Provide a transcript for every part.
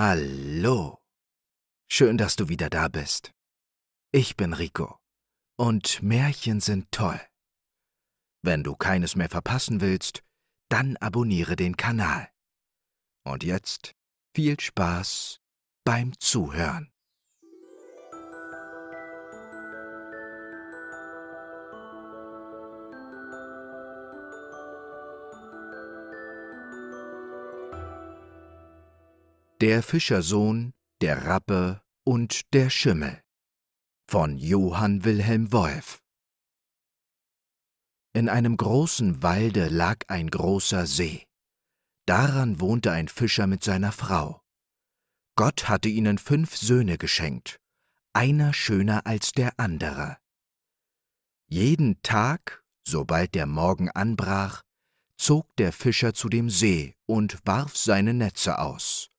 Hallo. Schön, dass du wieder da bist. Ich bin Rico und Märchen sind toll. Wenn du keines mehr verpassen willst, dann abonniere den Kanal. Und jetzt viel Spaß beim Zuhören. Der Fischersohn, der Rappe und der Schimmel von Johann Wilhelm Wolf In einem großen Walde lag ein großer See. Daran wohnte ein Fischer mit seiner Frau. Gott hatte ihnen fünf Söhne geschenkt, einer schöner als der andere. Jeden Tag, sobald der Morgen anbrach, zog der Fischer zu dem See und warf seine Netze aus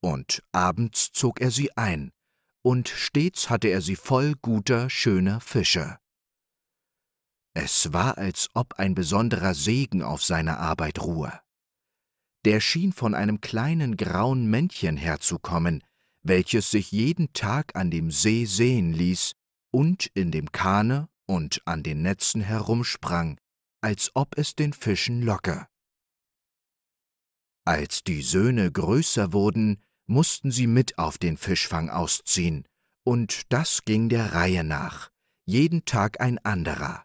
und abends zog er sie ein, und stets hatte er sie voll guter, schöner Fische. Es war, als ob ein besonderer Segen auf seiner Arbeit ruhe. Der schien von einem kleinen grauen Männchen herzukommen, welches sich jeden Tag an dem See sehen ließ und in dem Kahne und an den Netzen herumsprang, als ob es den Fischen locke. Als die Söhne größer wurden, mussten sie mit auf den Fischfang ausziehen, und das ging der Reihe nach, jeden Tag ein anderer.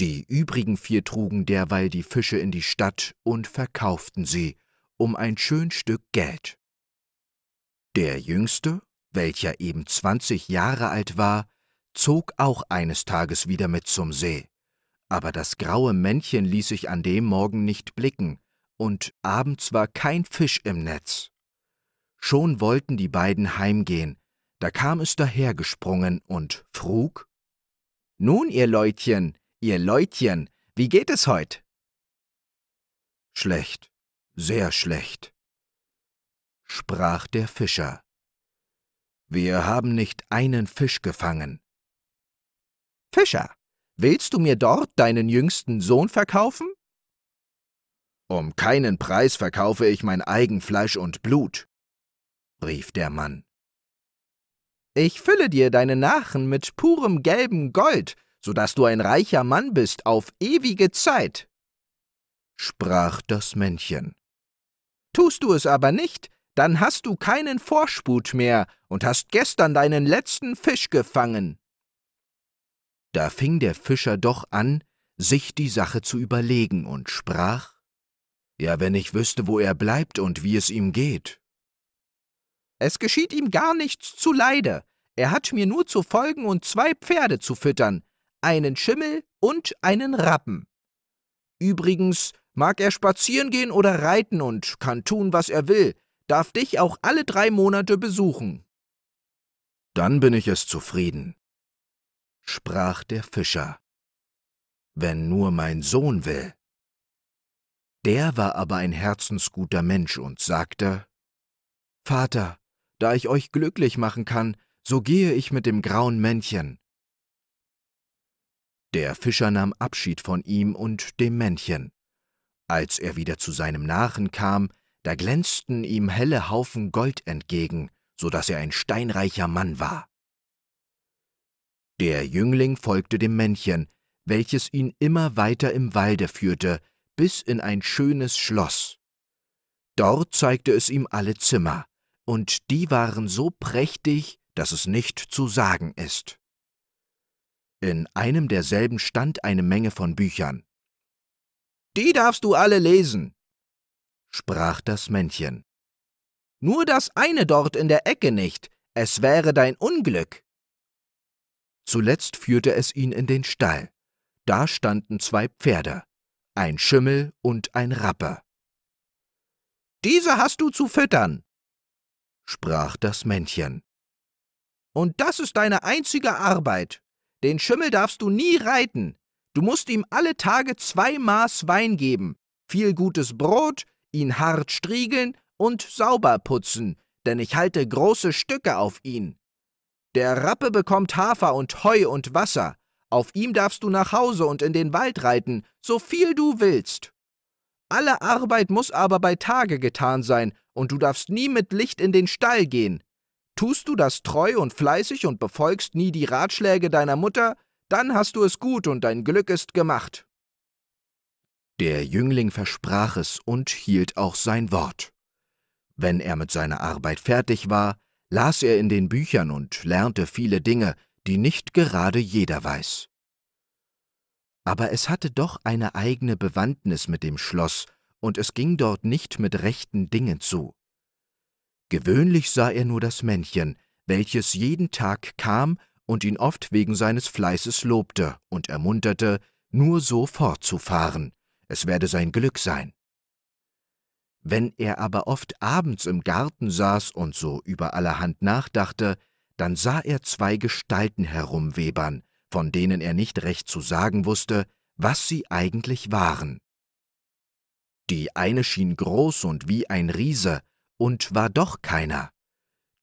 Die übrigen vier trugen derweil die Fische in die Stadt und verkauften sie um ein schön Stück Geld. Der Jüngste, welcher eben zwanzig Jahre alt war, zog auch eines Tages wieder mit zum See. Aber das graue Männchen ließ sich an dem Morgen nicht blicken, und abends war kein Fisch im Netz. Schon wollten die beiden heimgehen, da kam es dahergesprungen und frug Nun, ihr Leutchen, ihr Leutchen, wie geht es heut? Schlecht, sehr schlecht, sprach der Fischer. Wir haben nicht einen Fisch gefangen. Fischer, willst du mir dort deinen jüngsten Sohn verkaufen? Um keinen Preis verkaufe ich mein Eigenfleisch und Blut rief der Mann. Ich fülle dir deine Nachen mit purem gelben Gold, so daß du ein reicher Mann bist auf ewige Zeit. Sprach das Männchen. Tust du es aber nicht, dann hast du keinen Vorsput mehr und hast gestern deinen letzten Fisch gefangen. Da fing der Fischer doch an, sich die Sache zu überlegen und sprach Ja, wenn ich wüsste, wo er bleibt und wie es ihm geht. Es geschieht ihm gar nichts zuleide. Er hat mir nur zu folgen und zwei Pferde zu füttern, einen Schimmel und einen Rappen. Übrigens mag er spazieren gehen oder reiten und kann tun, was er will, darf dich auch alle drei Monate besuchen. Dann bin ich es zufrieden, sprach der Fischer. Wenn nur mein Sohn will. Der war aber ein herzensguter Mensch und sagte, Vater, da ich euch glücklich machen kann, so gehe ich mit dem grauen Männchen. Der Fischer nahm Abschied von ihm und dem Männchen. Als er wieder zu seinem Nachen kam, da glänzten ihm helle Haufen Gold entgegen, so daß er ein steinreicher Mann war. Der Jüngling folgte dem Männchen, welches ihn immer weiter im Walde führte, bis in ein schönes Schloss. Dort zeigte es ihm alle Zimmer und die waren so prächtig, dass es nicht zu sagen ist. In einem derselben stand eine Menge von Büchern. Die darfst du alle lesen, sprach das Männchen. Nur das eine dort in der Ecke nicht, es wäre dein Unglück. Zuletzt führte es ihn in den Stall. Da standen zwei Pferde, ein Schimmel und ein Rapper. Diese hast du zu füttern, sprach das Männchen. Und das ist deine einzige Arbeit. Den Schimmel darfst du nie reiten. Du musst ihm alle Tage zwei Maß Wein geben, viel gutes Brot, ihn hart striegeln und sauber putzen, denn ich halte große Stücke auf ihn. Der Rappe bekommt Hafer und Heu und Wasser. Auf ihm darfst du nach Hause und in den Wald reiten, so viel du willst. Alle Arbeit muss aber bei Tage getan sein, und du darfst nie mit Licht in den Stall gehen. Tust du das treu und fleißig und befolgst nie die Ratschläge deiner Mutter, dann hast du es gut und dein Glück ist gemacht. Der Jüngling versprach es und hielt auch sein Wort. Wenn er mit seiner Arbeit fertig war, las er in den Büchern und lernte viele Dinge, die nicht gerade jeder weiß aber es hatte doch eine eigene Bewandtnis mit dem Schloss, und es ging dort nicht mit rechten Dingen zu. Gewöhnlich sah er nur das Männchen, welches jeden Tag kam und ihn oft wegen seines Fleißes lobte und ermunterte, nur so fortzufahren, es werde sein Glück sein. Wenn er aber oft abends im Garten saß und so über allerhand nachdachte, dann sah er zwei Gestalten herumwebern, von denen er nicht recht zu sagen wusste, was sie eigentlich waren. Die eine schien groß und wie ein Riese und war doch keiner.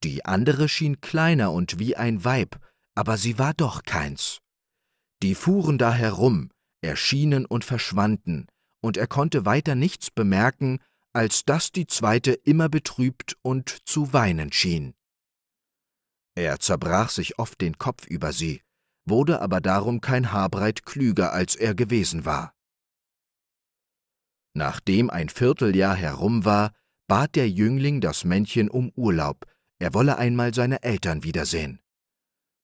Die andere schien kleiner und wie ein Weib, aber sie war doch keins. Die fuhren da herum, erschienen und verschwanden, und er konnte weiter nichts bemerken, als dass die zweite immer betrübt und zu weinen schien. Er zerbrach sich oft den Kopf über sie, wurde aber darum kein Haarbreit klüger, als er gewesen war. Nachdem ein Vierteljahr herum war, bat der Jüngling das Männchen um Urlaub, er wolle einmal seine Eltern wiedersehen.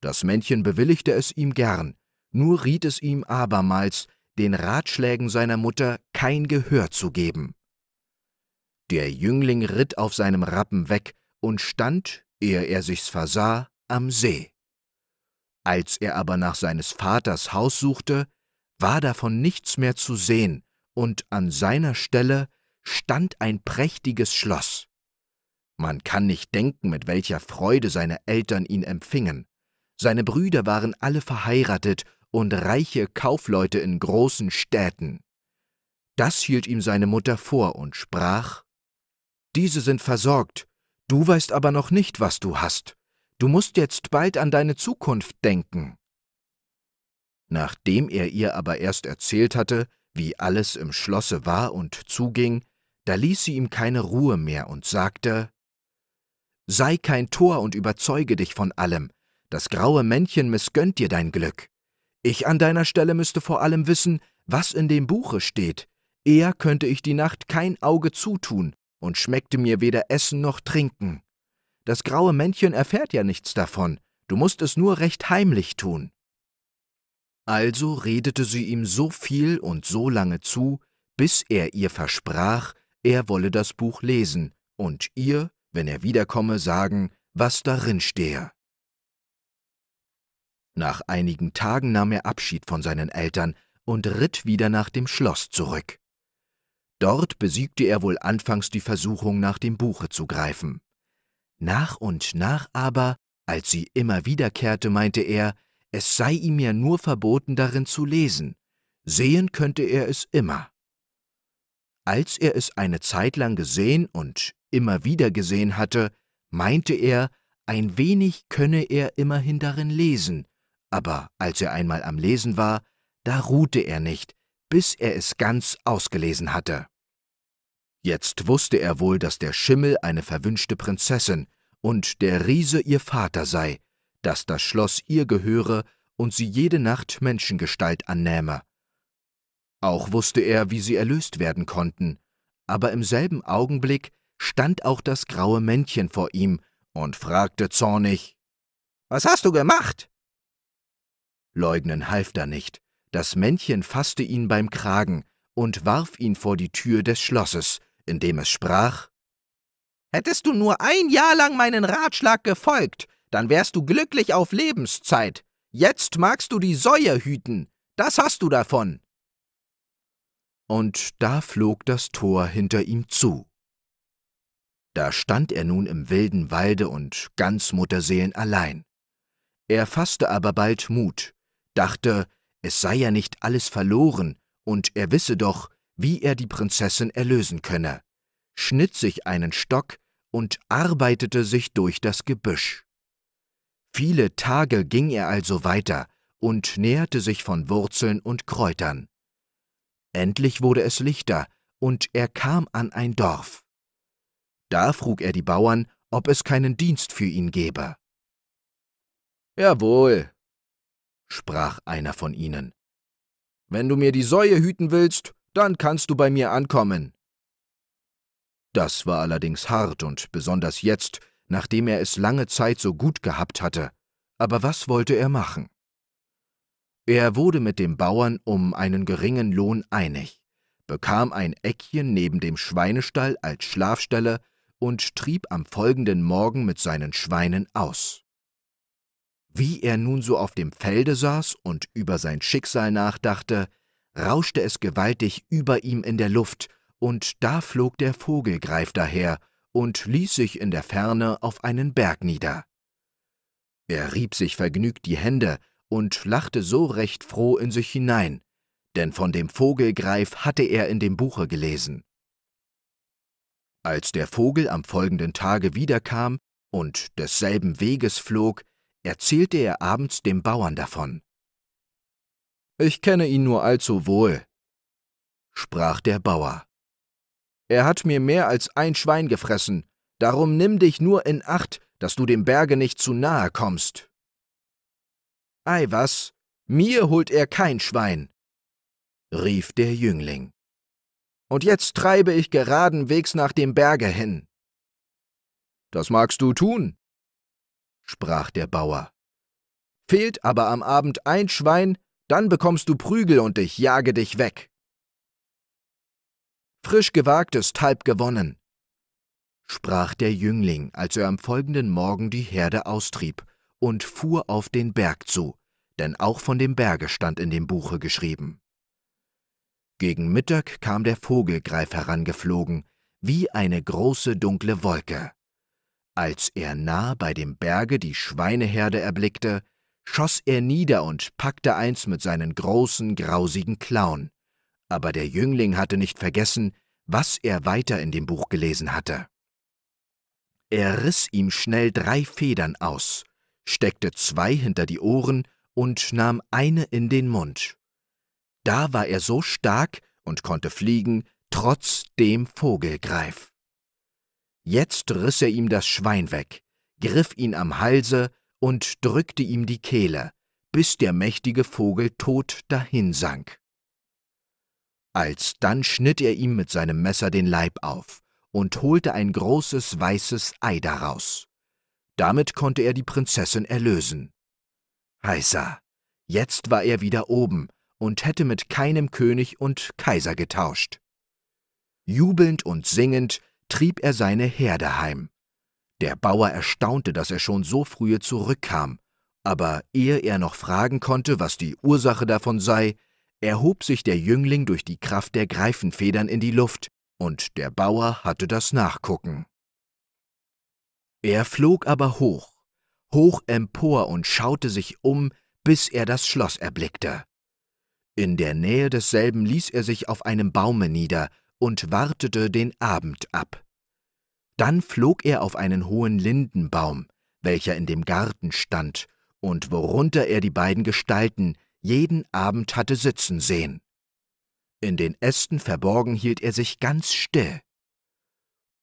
Das Männchen bewilligte es ihm gern, nur riet es ihm abermals, den Ratschlägen seiner Mutter kein Gehör zu geben. Der Jüngling ritt auf seinem Rappen weg und stand, ehe er sich's versah, am See. Als er aber nach seines Vaters Haus suchte, war davon nichts mehr zu sehen, und an seiner Stelle stand ein prächtiges Schloss. Man kann nicht denken, mit welcher Freude seine Eltern ihn empfingen. Seine Brüder waren alle verheiratet und reiche Kaufleute in großen Städten. Das hielt ihm seine Mutter vor und sprach Diese sind versorgt, du weißt aber noch nicht, was du hast. Du musst jetzt bald an deine Zukunft denken. Nachdem er ihr aber erst erzählt hatte, wie alles im Schlosse war und zuging, da ließ sie ihm keine Ruhe mehr und sagte Sei kein Tor und überzeuge dich von allem, das graue Männchen mißgönnt dir dein Glück. Ich an deiner Stelle müsste vor allem wissen, was in dem Buche steht, eher könnte ich die Nacht kein Auge zutun und schmeckte mir weder Essen noch Trinken. Das graue Männchen erfährt ja nichts davon, du musst es nur recht heimlich tun. Also redete sie ihm so viel und so lange zu, bis er ihr versprach, er wolle das Buch lesen und ihr, wenn er wiederkomme, sagen, was darin stehe. Nach einigen Tagen nahm er Abschied von seinen Eltern und ritt wieder nach dem Schloss zurück. Dort besiegte er wohl anfangs die Versuchung, nach dem Buche zu greifen. Nach und nach aber, als sie immer wiederkehrte, meinte er, es sei ihm ja nur verboten, darin zu lesen. Sehen könnte er es immer. Als er es eine Zeit lang gesehen und immer wieder gesehen hatte, meinte er, ein wenig könne er immerhin darin lesen, aber als er einmal am Lesen war, da ruhte er nicht, bis er es ganz ausgelesen hatte. Jetzt wusste er wohl, dass der Schimmel eine verwünschte Prinzessin und der Riese ihr Vater sei, dass das Schloss ihr gehöre und sie jede Nacht Menschengestalt annähme. Auch wusste er, wie sie erlöst werden konnten, aber im selben Augenblick stand auch das graue Männchen vor ihm und fragte zornig Was hast du gemacht? Leugnen half da nicht, das Männchen fasste ihn beim Kragen und warf ihn vor die Tür des Schlosses, indem es sprach Hättest du nur ein Jahr lang meinen Ratschlag gefolgt, dann wärst du glücklich auf Lebenszeit. Jetzt magst du die Säue hüten, das hast du davon. Und da flog das Tor hinter ihm zu. Da stand er nun im wilden Walde und ganz Mutterseelen allein. Er fasste aber bald Mut, dachte, es sei ja nicht alles verloren, und er wisse doch, wie er die Prinzessin erlösen könne, schnitt sich einen Stock und arbeitete sich durch das Gebüsch. Viele Tage ging er also weiter und näherte sich von Wurzeln und Kräutern. Endlich wurde es lichter, und er kam an ein Dorf. Da frug er die Bauern, ob es keinen Dienst für ihn gebe. Jawohl, sprach einer von ihnen. Wenn du mir die Säue hüten willst, dann kannst du bei mir ankommen. Das war allerdings hart und besonders jetzt, nachdem er es lange Zeit so gut gehabt hatte. Aber was wollte er machen? Er wurde mit dem Bauern um einen geringen Lohn einig, bekam ein Eckchen neben dem Schweinestall als Schlafstelle und trieb am folgenden Morgen mit seinen Schweinen aus. Wie er nun so auf dem Felde saß und über sein Schicksal nachdachte, rauschte es gewaltig über ihm in der Luft, und da flog der Vogelgreif daher und ließ sich in der Ferne auf einen Berg nieder. Er rieb sich vergnügt die Hände und lachte so recht froh in sich hinein, denn von dem Vogelgreif hatte er in dem Buche gelesen. Als der Vogel am folgenden Tage wiederkam und desselben Weges flog, erzählte er abends dem Bauern davon. Ich kenne ihn nur allzu wohl, sprach der Bauer. Er hat mir mehr als ein Schwein gefressen, darum nimm dich nur in Acht, dass du dem Berge nicht zu nahe kommst. Ei was, mir holt er kein Schwein, rief der Jüngling. Und jetzt treibe ich geradenwegs nach dem Berge hin. Das magst du tun, sprach der Bauer. Fehlt aber am Abend ein Schwein, dann bekommst du Prügel und ich jage dich weg. Frisch gewagt ist halb gewonnen, sprach der Jüngling, als er am folgenden Morgen die Herde austrieb und fuhr auf den Berg zu, denn auch von dem Berge stand in dem Buche geschrieben. Gegen Mittag kam der Vogelgreif herangeflogen, wie eine große dunkle Wolke. Als er nah bei dem Berge die Schweineherde erblickte, schoss er nieder und packte eins mit seinen großen, grausigen Klauen. Aber der Jüngling hatte nicht vergessen, was er weiter in dem Buch gelesen hatte. Er riss ihm schnell drei Federn aus, steckte zwei hinter die Ohren und nahm eine in den Mund. Da war er so stark und konnte fliegen, trotz dem Vogelgreif. Jetzt riss er ihm das Schwein weg, griff ihn am Halse und drückte ihm die Kehle, bis der mächtige Vogel tot dahinsank. Alsdann schnitt er ihm mit seinem Messer den Leib auf und holte ein großes weißes Ei daraus. Damit konnte er die Prinzessin erlösen. Heißa, jetzt war er wieder oben und hätte mit keinem König und Kaiser getauscht. Jubelnd und singend trieb er seine Herde heim der Bauer erstaunte, dass er schon so frühe zurückkam, aber ehe er noch fragen konnte, was die Ursache davon sei, erhob sich der Jüngling durch die Kraft der Greifenfedern in die Luft, und der Bauer hatte das Nachgucken. Er flog aber hoch, hoch empor und schaute sich um, bis er das Schloss erblickte. In der Nähe desselben ließ er sich auf einem Baume nieder und wartete den Abend ab. Dann flog er auf einen hohen Lindenbaum, welcher in dem Garten stand, und worunter er die beiden Gestalten jeden Abend hatte sitzen sehen. In den Ästen verborgen hielt er sich ganz still.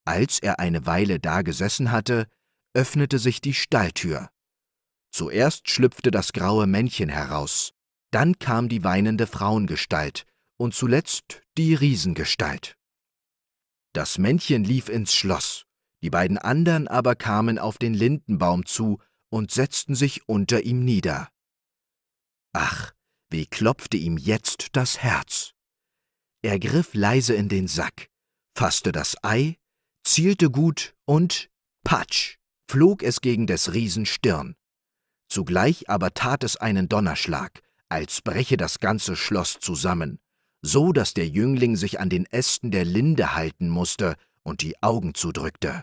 Als er eine Weile da gesessen hatte, öffnete sich die Stalltür. Zuerst schlüpfte das graue Männchen heraus, dann kam die weinende Frauengestalt und zuletzt die Riesengestalt. Das Männchen lief ins Schloss. Die beiden anderen aber kamen auf den Lindenbaum zu und setzten sich unter ihm nieder. Ach, wie klopfte ihm jetzt das Herz. Er griff leise in den Sack, fasste das Ei, zielte gut und patsch flog es gegen des Riesen Stirn. Zugleich aber tat es einen Donnerschlag, als breche das ganze Schloss zusammen, so dass der Jüngling sich an den Ästen der Linde halten musste und die Augen zudrückte.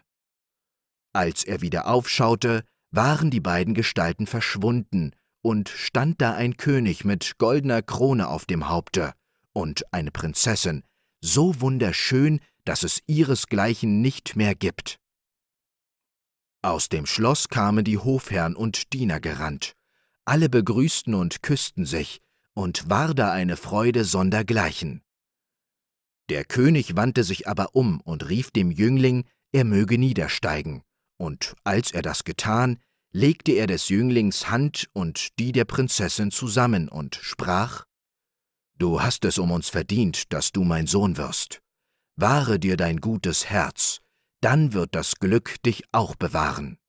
Als er wieder aufschaute, waren die beiden Gestalten verschwunden, und stand da ein König mit goldener Krone auf dem Haupte und eine Prinzessin, so wunderschön, dass es ihresgleichen nicht mehr gibt. Aus dem Schloss kamen die Hofherrn und Diener gerannt. Alle begrüßten und küssten sich, und war da eine Freude sondergleichen. Der König wandte sich aber um und rief dem Jüngling, er möge niedersteigen und als er das getan, legte er des Jünglings Hand und die der Prinzessin zusammen und sprach Du hast es um uns verdient, dass du mein Sohn wirst. Wahre dir dein gutes Herz, dann wird das Glück dich auch bewahren.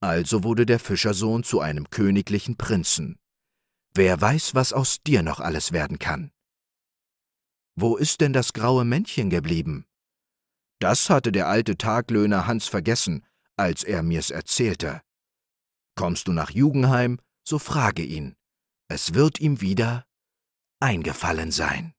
Also wurde der Fischersohn zu einem königlichen Prinzen. Wer weiß, was aus dir noch alles werden kann. Wo ist denn das graue Männchen geblieben? Das hatte der alte Taglöhner Hans vergessen, als er mir's erzählte. Kommst du nach Jugendheim, so frage ihn. Es wird ihm wieder eingefallen sein.